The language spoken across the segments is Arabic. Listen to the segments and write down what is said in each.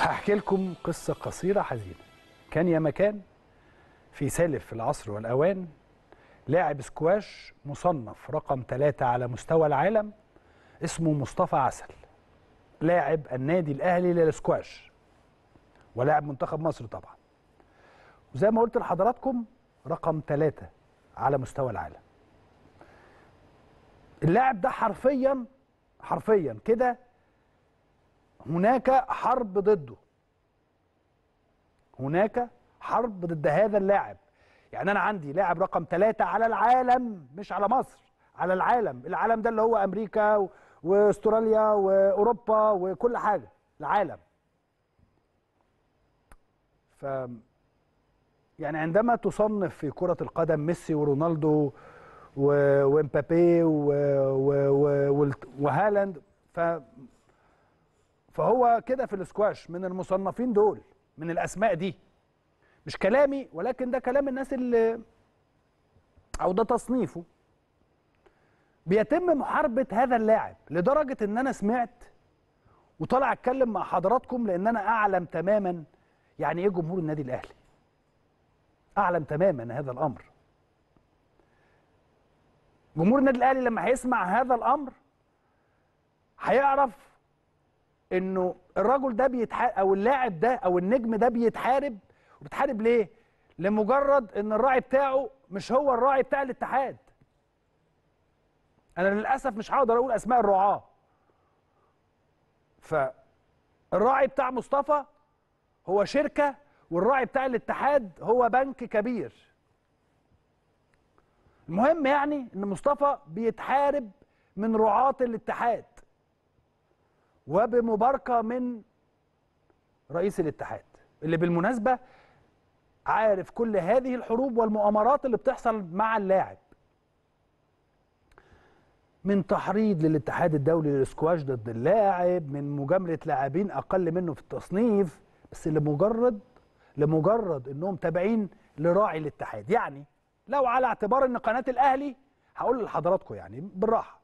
هحكي لكم قصة قصيرة حزينة كان يا مكان في سالف العصر والأوان لاعب سكواش مصنف رقم ثلاثة على مستوى العالم اسمه مصطفى عسل لاعب النادي الأهلي للسكواش ولاعب منتخب مصر طبعا وزي ما قلت لحضراتكم رقم ثلاثة على مستوى العالم اللاعب ده حرفيا حرفيا كده هناك حرب ضده هناك حرب ضد هذا اللاعب يعني انا عندي لاعب رقم ثلاثة على العالم مش على مصر على العالم العالم ده اللي هو امريكا واستراليا واوروبا وكل حاجه العالم ف يعني عندما تصنف في كره القدم ميسي ورونالدو و... ومبابي و... و... و... وهالاند ف فهو كده في الاسكواش من المصنفين دول من الاسماء دي مش كلامي ولكن ده كلام الناس اللي او ده تصنيفه بيتم محاربه هذا اللاعب لدرجه ان انا سمعت وطالع اتكلم مع حضراتكم لان انا اعلم تماما يعني ايه جمهور النادي الاهلي اعلم تماما هذا الامر جمهور النادي الاهلي لما هيسمع هذا الامر هيعرف انه الرجل ده بيتحارب او اللاعب ده او النجم ده بيتحارب وبيتحارب ليه؟ لمجرد ان الراعي بتاعه مش هو الراعي بتاع الاتحاد. انا للاسف مش هقدر اقول اسماء الرعاه. فالراعي بتاع مصطفى هو شركه والراعي بتاع الاتحاد هو بنك كبير. المهم يعني ان مصطفى بيتحارب من رعاة الاتحاد وبمباركه من رئيس الاتحاد اللي بالمناسبه عارف كل هذه الحروب والمؤامرات اللي بتحصل مع اللاعب من تحريض للاتحاد الدولي للسكواش ضد اللاعب من مجامله لاعبين اقل منه في التصنيف بس لمجرد لمجرد انهم تابعين لراعي الاتحاد يعني لو على اعتبار ان قناه الاهلي هقول لحضراتكم يعني بالراحه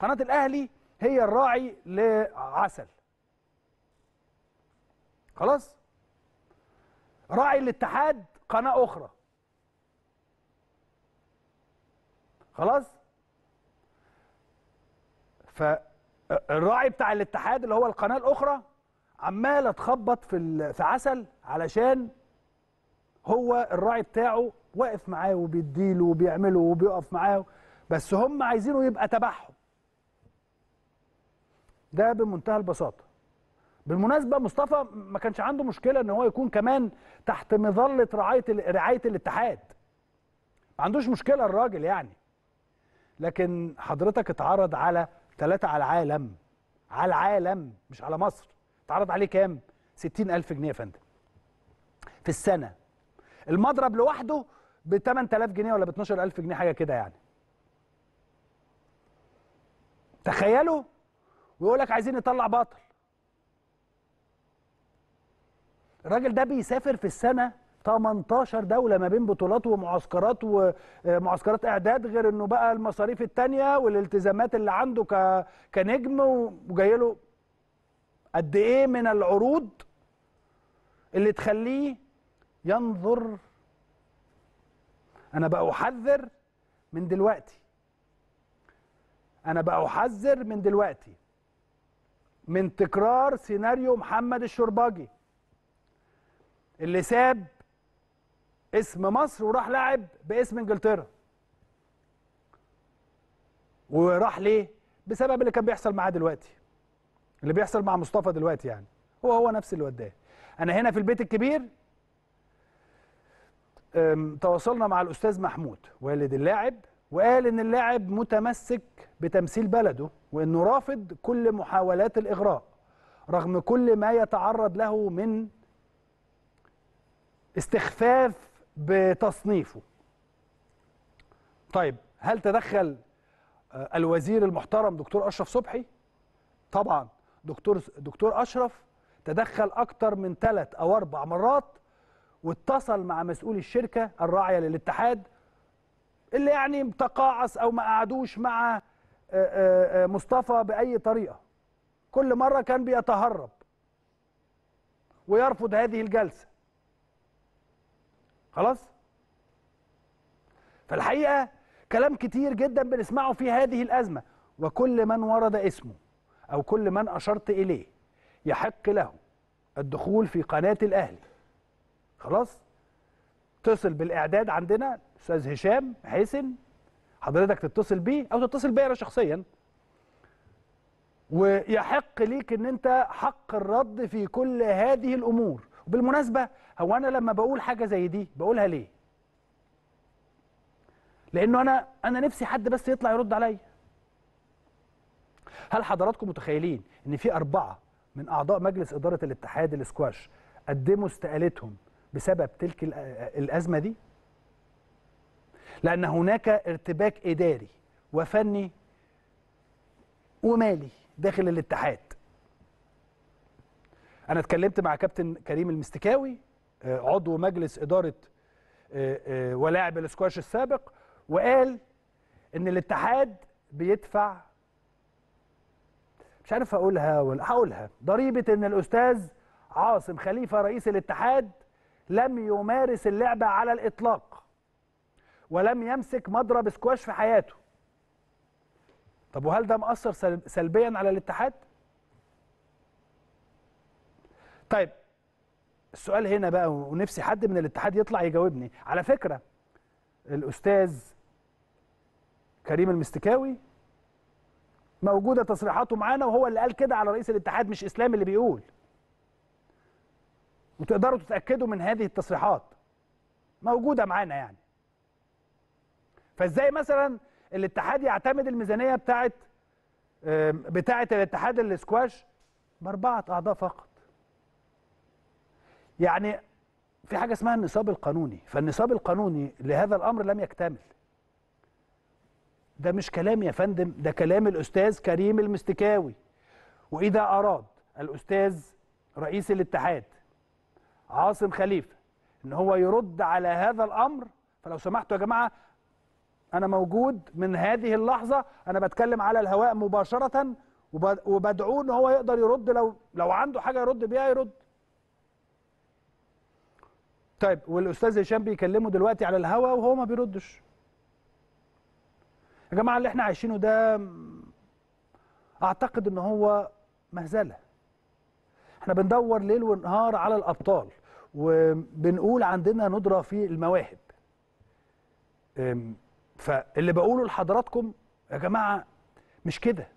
قناه الاهلي هي الراعي لعسل خلاص راعي الاتحاد قناة أخرى خلاص فالراعي بتاع الاتحاد اللي هو القناة الأخرى عمالة تخبط في في عسل علشان هو الراعي بتاعه واقف معاه وبيديله وبيعمله وبيقف معاه بس هم عايزينه يبقى تبعهم ده بمنتهى البساطه بالمناسبه مصطفى ما كانش عنده مشكله ان هو يكون كمان تحت مظله رعايه رعايه الاتحاد ما عندوش مشكله الراجل يعني لكن حضرتك اتعرض على ثلاثة على العالم على العالم مش على مصر اتعرض عليه كام 60000 جنيه يا فندم في السنه المضرب لوحده ب 8000 جنيه ولا ب 12000 جنيه حاجه كده يعني تخيلوا ويقول لك عايزين نطلع بطل الراجل ده بيسافر في السنه 18 دوله ما بين بطولات ومعسكرات ومعسكرات آه، اعداد غير انه بقى المصاريف التانية والالتزامات اللي عنده ك... كنجم وجاي له قد ايه من العروض اللي تخليه ينظر انا بقى احذر من دلوقتي انا بقى احذر من دلوقتي من تكرار سيناريو محمد الشرباجي اللي ساب اسم مصر وراح لعب باسم انجلترا وراح ليه بسبب اللي كان بيحصل معاه دلوقتي اللي بيحصل مع مصطفى دلوقتي يعني هو هو نفس اللي وداه انا هنا في البيت الكبير تواصلنا مع الاستاذ محمود والد اللاعب وقال ان اللاعب متمسك بتمثيل بلده وانه رافض كل محاولات الاغراء رغم كل ما يتعرض له من استخفاف بتصنيفه طيب هل تدخل آه، الوزير المحترم دكتور اشرف صبحي طبعا دكتور دكتور اشرف تدخل اكتر من ثلاث او اربع مرات واتصل مع مسؤول الشركه الراعيه للاتحاد اللي يعني تقاعس او ما قعدوش مع آه، آه، آه، مصطفى باي طريقه كل مره كان بيتهرب ويرفض هذه الجلسه خلاص فالحقيقه كلام كتير جدا بنسمعه في هذه الازمه وكل من ورد اسمه او كل من اشرت اليه يحق له الدخول في قناه الاهلي خلاص اتصل بالاعداد عندنا استاذ هشام حسن حضرتك تتصل بيه او تتصل بيا انا شخصيا ويحق ليك ان انت حق الرد في كل هذه الامور وبالمناسبه هو انا لما بقول حاجه زي دي بقولها ليه لانه انا انا نفسي حد بس يطلع يرد عليا هل حضراتكم متخيلين ان في اربعه من اعضاء مجلس اداره الاتحاد الاسكواش قدموا استقالتهم بسبب تلك الازمه دي لان هناك ارتباك اداري وفني ومالي داخل الاتحاد انا اتكلمت مع كابتن كريم المستكاوي آه، عضو مجلس اداره آه، آه، ولاعب الاسكواش السابق وقال ان الاتحاد بيدفع مش عارف اقولها ولا هقولها ضريبه ان الاستاذ عاصم خليفه رئيس الاتحاد لم يمارس اللعبة على الإطلاق ولم يمسك مضرب سكواش في حياته طب وهل ده مأثر سلبيا على الاتحاد؟ طيب السؤال هنا بقى ونفسي حد من الاتحاد يطلع يجاوبني على فكرة الأستاذ كريم المستكاوي موجودة تصريحاته معانا وهو اللي قال كده على رئيس الاتحاد مش إسلام اللي بيقول وتقدروا تتاكدوا من هذه التصريحات موجوده معانا يعني فازاي مثلا الاتحاد يعتمد الميزانيه بتاعه بتاعه الاتحاد الاسكواش باربعه اعضاء فقط يعني في حاجه اسمها النصاب القانوني فالنصاب القانوني لهذا الامر لم يكتمل ده مش كلام يا فندم ده كلام الاستاذ كريم المستكاوي واذا اراد الاستاذ رئيس الاتحاد عاصم خليفه ان هو يرد على هذا الامر فلو سمحتوا يا جماعه انا موجود من هذه اللحظه انا بتكلم على الهواء مباشره وبدعوه ان هو يقدر يرد لو لو عنده حاجه يرد بيها يرد طيب والاستاذ هشام بيكلمه دلوقتي على الهواء وهو ما بيردش يا جماعه اللي احنا عايشينه ده اعتقد ان هو مهزله احنا بندور ليل ونهار على الابطال وبنقول عندنا ندره في المواهب فاللي بقوله لحضراتكم يا جماعه مش كده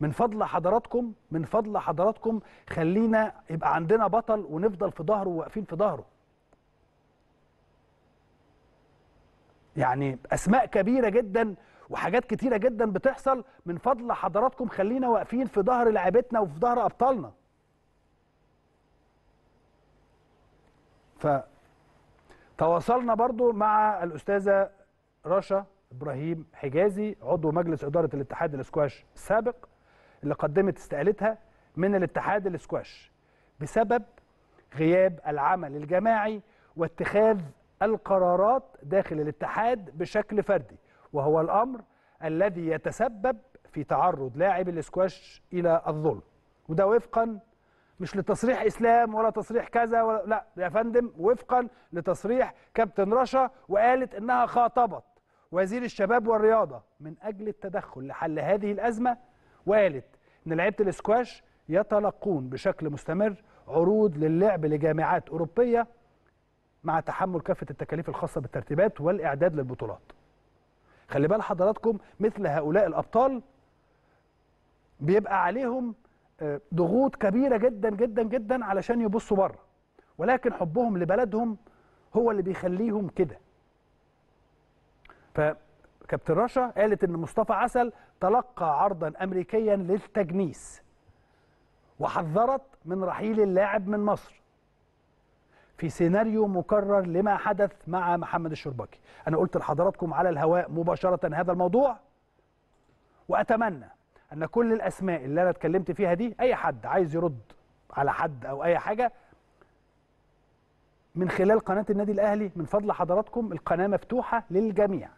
من فضل حضراتكم من فضل حضراتكم خلينا يبقى عندنا بطل ونفضل في ظهره وواقفين في ظهره يعني اسماء كبيره جدا وحاجات كتيره جدا بتحصل من فضل حضراتكم خلينا واقفين في ظهر لعبتنا وفي ظهر ابطالنا فتواصلنا برضو مع الأستاذة رشا إبراهيم حجازي عضو مجلس إدارة الاتحاد الاسكواش السابق اللي قدمت استقالتها من الاتحاد الاسكواش بسبب غياب العمل الجماعي واتخاذ القرارات داخل الاتحاد بشكل فردي وهو الأمر الذي يتسبب في تعرض لاعب الاسكواش إلى الظلم وده وفقا مش لتصريح اسلام ولا تصريح كذا ولا لا يا فندم وفقا لتصريح كابتن رشا وقالت انها خاطبت وزير الشباب والرياضه من اجل التدخل لحل هذه الازمه وقالت ان لعيبه الاسكواش يتلقون بشكل مستمر عروض للعب لجامعات اوروبيه مع تحمل كافه التكاليف الخاصه بالترتيبات والاعداد للبطولات. خلي بال حضراتكم مثل هؤلاء الابطال بيبقى عليهم آه، ضغوط كبيره جدا جدا جدا علشان يبصوا بره ولكن حبهم لبلدهم هو اللي بيخليهم كده فكابتن رشا قالت ان مصطفى عسل تلقى عرضا امريكيا للتجنيس وحذرت من رحيل اللاعب من مصر في سيناريو مكرر لما حدث مع محمد الشرباكي انا قلت لحضراتكم على الهواء مباشره هذا الموضوع واتمنى ان كل الاسماء اللي انا اتكلمت فيها دي اي حد عايز يرد على حد او اي حاجه من خلال قناه النادي الاهلي من فضل حضراتكم القناه مفتوحه للجميع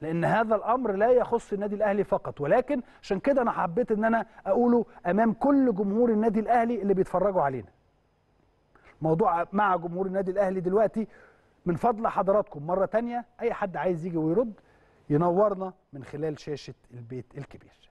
لان هذا الامر لا يخص النادي الاهلي فقط ولكن عشان كده انا حبيت ان انا اقوله امام كل جمهور النادي الاهلي اللي بيتفرجوا علينا موضوع مع جمهور النادي الاهلي دلوقتي من فضل حضراتكم مره تانية اي حد عايز يجي ويرد ينورنا من خلال شاشه البيت الكبير